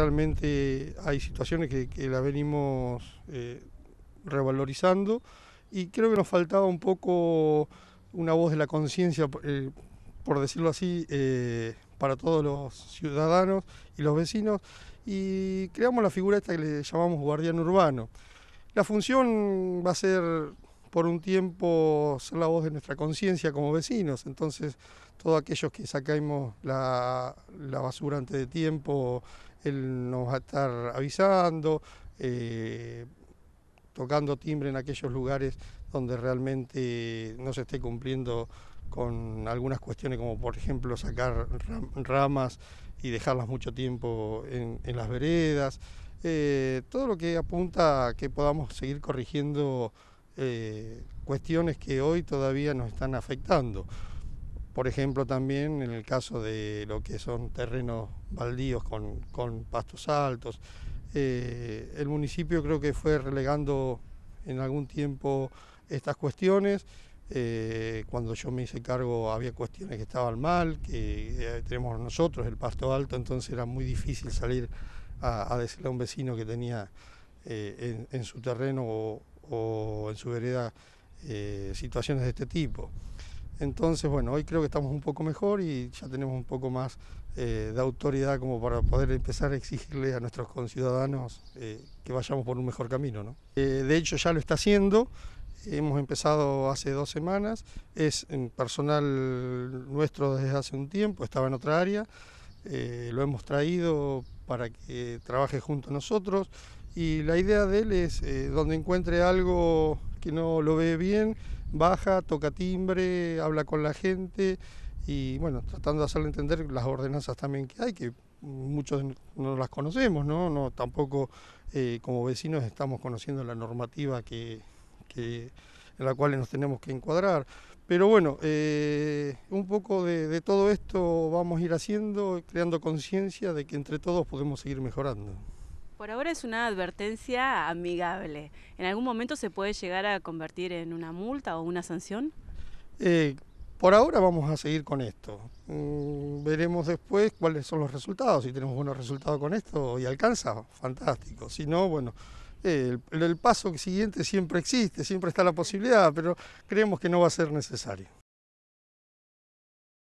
realmente hay situaciones que, las venimos eh, revalorizando y creo que nos faltaba un poco una voz de la conciencia, por eh, decirlo así, eh, para todos los ciudadanos y los vecinos y creamos la figura esta que le llamamos guardián urbano. La función va a ser por un tiempo ser la voz de nuestra conciencia como vecinos. Entonces, todos aquellos que sacamos la, basura antes de tiempo, él nos va a estar avisando, eh, tocando timbre en aquellos lugares donde realmente no se esté cumpliendo con algunas cuestiones como por ejemplo sacar ramas y dejarlas mucho tiempo en, las veredas, eh, todo lo que apunta a que podamos seguir corrigiendo eh, cuestiones que hoy todavía nos están afectando. Por ejemplo, también en el caso de lo que son terrenos baldíos con, con pastos altos, eh, el municipio creo que fue relegando en algún tiempo estas cuestiones. Eh, cuando yo me hice cargo había cuestiones que estaban mal, que eh, tenemos nosotros el pasto alto, entonces era muy difícil salir a, decirle a un vecino que tenía en, en, su terreno o, o en su vereda eh, situaciones de este tipo. Entonces, bueno, hoy creo que estamos un poco mejor y ya tenemos un poco más eh, de autoridad como para poder empezar a exigirle a nuestros conciudadanos eh, que vayamos por un mejor camino. ¿no? de hecho, ya lo está haciendo. Hemos empezado hace dos semanas. Es personal nuestro desde hace un tiempo, estaba en otra área. lo hemos traído para que trabaje junto a nosotros y la idea de él es eh, donde encuentre algo que no lo ve bien, baja, toca timbre, habla con la gente y bueno, tratando de hacerle entender las ordenanzas también que hay, que muchos no las conocemos, ¿no? tampoco eh, como vecinos estamos conociendo la normativa que, en la cual nos tenemos que encuadrar. Pero bueno, eh, un poco de todo esto vamos a ir haciendo, creando conciencia de que entre todos podemos seguir mejorando. Por ahora es una advertencia amigable. ¿En algún momento se puede llegar a convertir en una multa o una sanción? Eh, por ahora vamos a seguir con esto. Mm, veremos después cuáles son los resultados. Si tenemos buenos resultados con esto y alcanza, fantástico. Si no, bueno, eh, el, el paso siguiente siempre existe, siempre está la posibilidad, pero creemos que no va a ser necesario.